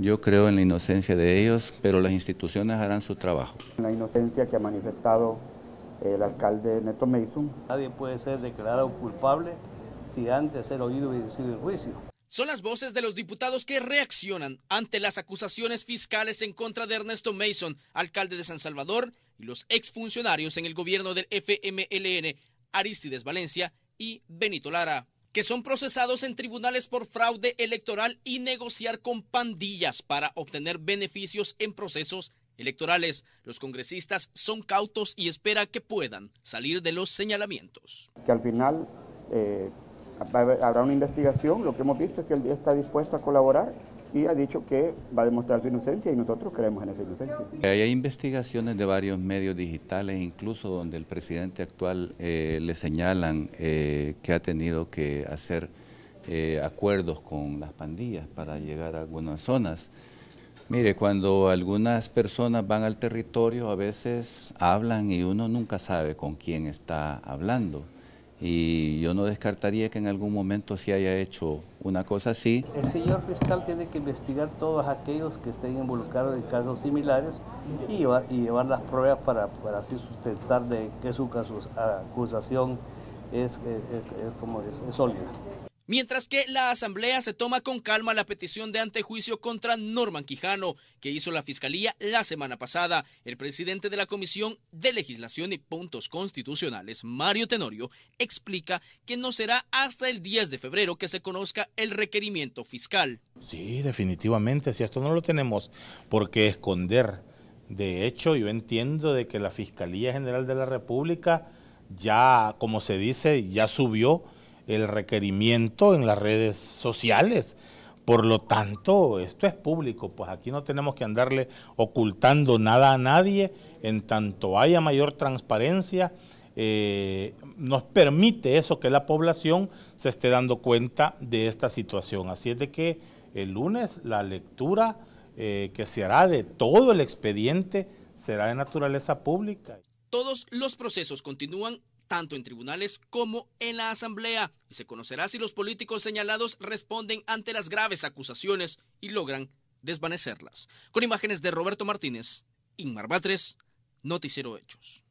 Yo creo en la inocencia de ellos, pero las instituciones harán su trabajo. La inocencia que ha manifestado el alcalde Neto Mason. Nadie puede ser declarado culpable si antes ser oído y decidido el juicio. Son las voces de los diputados que reaccionan ante las acusaciones fiscales en contra de Ernesto Mason, alcalde de San Salvador, y los exfuncionarios en el gobierno del FMLN, Aristides Valencia y Benito Lara que son procesados en tribunales por fraude electoral y negociar con pandillas para obtener beneficios en procesos electorales. Los congresistas son cautos y espera que puedan salir de los señalamientos. Que al final eh, habrá una investigación. Lo que hemos visto es que el día está dispuesto a colaborar y ha dicho que va a demostrar su inocencia y nosotros creemos en esa inocencia. Eh, hay investigaciones de varios medios digitales, incluso donde el presidente actual eh, le señalan eh, que ha tenido que hacer acuerdos con las pandillas para llegar a algunas zonas. Mire, cuando algunas personas van al territorio a veces hablan y uno nunca sabe con quién está hablando. Y yo no descartaría que en algún momento se haya hecho una cosa así. El señor fiscal tiene que investigar todos aquellos que estén involucrados en casos similares y llevar, y llevar las pruebas para, así sustentar de que su ah, acusación como es sólida. Mientras que la Asamblea se toma con calma la petición de antejuicio contra Norman Quijano, que hizo la Fiscalía la semana pasada, el presidente de la Comisión de Legislación y Puntos Constitucionales, Mario Tenorio, explica que no será hasta el 10 de febrero que se conozca el requerimiento fiscal. Sí, definitivamente, si esto no lo tenemos por qué esconder. De hecho, yo entiendo de que la Fiscalía General de la República ya, como se dice, ya subió el requerimiento en las redes sociales. Por lo tanto, esto es público, pues aquí no tenemos que andarle ocultando nada a nadie, en tanto haya mayor transparencia, eh, nos permite eso que la población se esté dando cuenta de esta situación. Así es de que el lunes la lectura eh, que se hará de todo el expediente será de naturaleza pública. Todos los procesos continúan tanto en tribunales como en la Asamblea, y se conocerá si los políticos señalados responden ante las graves acusaciones y logran desvanecerlas. Con imágenes de Roberto Martínez, Inmar Batres, Noticiero Hechos.